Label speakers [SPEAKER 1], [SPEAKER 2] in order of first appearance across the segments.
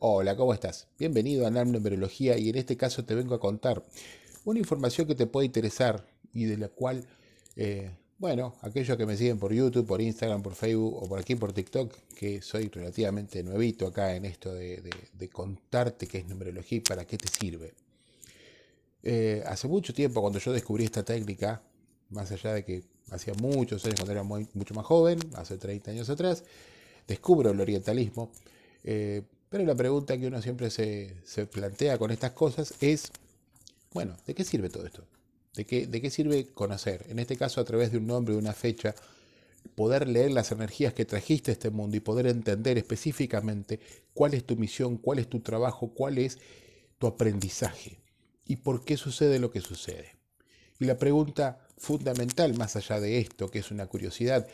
[SPEAKER 1] Hola, ¿cómo estás? Bienvenido a NAM Numerología y en este caso te vengo a contar una información que te puede interesar y de la cual, eh, bueno, aquellos que me siguen por YouTube, por Instagram, por Facebook o por aquí por TikTok, que soy relativamente nuevito acá en esto de, contarte qué es numerología y para qué te sirve. Eh, hace mucho tiempo cuando yo descubrí esta técnica, más allá de que hacía muchos años cuando era mucho más joven, hace 30 años atrás, descubro el orientalismo. Eh, pero la pregunta que uno siempre se, plantea con estas cosas es, bueno, ¿de qué sirve todo esto? ¿De qué, ¿De qué sirve conocer? En este caso, a través de un nombre, de una fecha, poder leer las energías que trajiste a este mundo y poder entender específicamente cuál es tu misión, cuál es tu trabajo, cuál es tu aprendizaje y por qué sucede lo que sucede. Y la pregunta fundamental, más allá de esto, que es una curiosidad,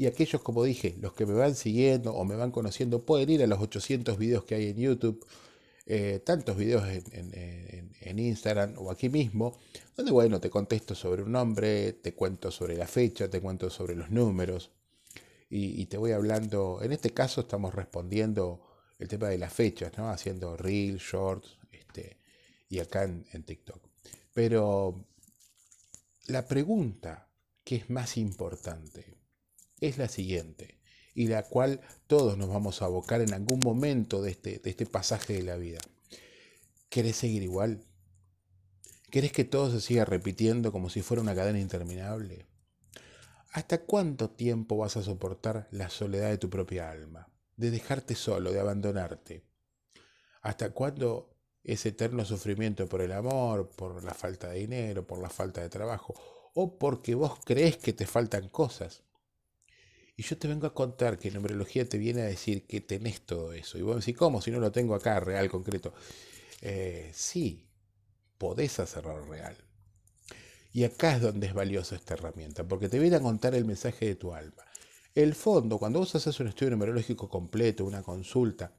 [SPEAKER 1] y aquellos, como dije, los que me van siguiendo o me van conociendo, pueden ir a los 800 videos que hay en YouTube, eh, tantos videos en, Instagram o aquí mismo, donde, bueno, te contesto sobre un nombre, te cuento sobre la fecha, te cuento sobre los números. Y, te voy hablando, en este caso estamos respondiendo el tema de las fechas, ¿no? Haciendo reels, shorts, este, y acá en, en, TikTok. Pero la pregunta que es más importante, es la siguiente, y la cual todos nos vamos a abocar en algún momento este, de este, pasaje de la vida. ¿Querés seguir igual? ¿Querés que todo se siga repitiendo como si fuera una cadena interminable? ¿Hasta cuánto tiempo vas a soportar la soledad de tu propia alma? De dejarte solo, de abandonarte. ¿Hasta cuándo ese eterno sufrimiento por el amor, por la falta de dinero, por la falta de trabajo, o porque vos crees que te faltan cosas? Y yo te vengo a contar que numerología te viene a decir que tenés todo eso. Y vos decís, ¿cómo? Si no lo tengo acá, real, concreto. Eh, sí, podés hacerlo real. Y acá es donde es valiosa esta herramienta, porque te viene a contar el mensaje de tu alma. El fondo, cuando vos haces un estudio numerológico completo, una consulta,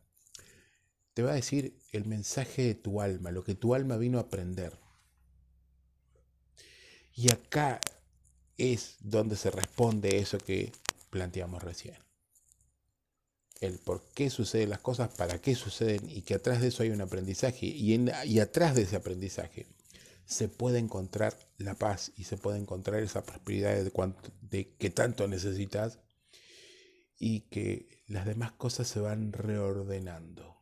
[SPEAKER 1] te va a decir el mensaje de tu alma, lo que tu alma vino a aprender. Y acá es donde se responde eso que planteamos recién. El por qué suceden las cosas, para qué suceden y que atrás de eso hay un aprendizaje. Y, y atrás de ese aprendizaje se puede encontrar la paz y se puede encontrar esa prosperidad de, de que tanto necesitas y que las demás cosas se van reordenando.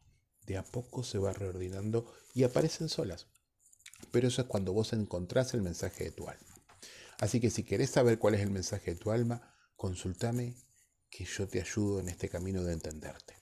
[SPEAKER 1] De a poco se va reordenando y aparecen solas. Pero eso es cuando vos encontrás el mensaje de tu alma. Así que si querés saber cuál es el mensaje de tu alma, consultame que yo te ayudo en este camino de entenderte.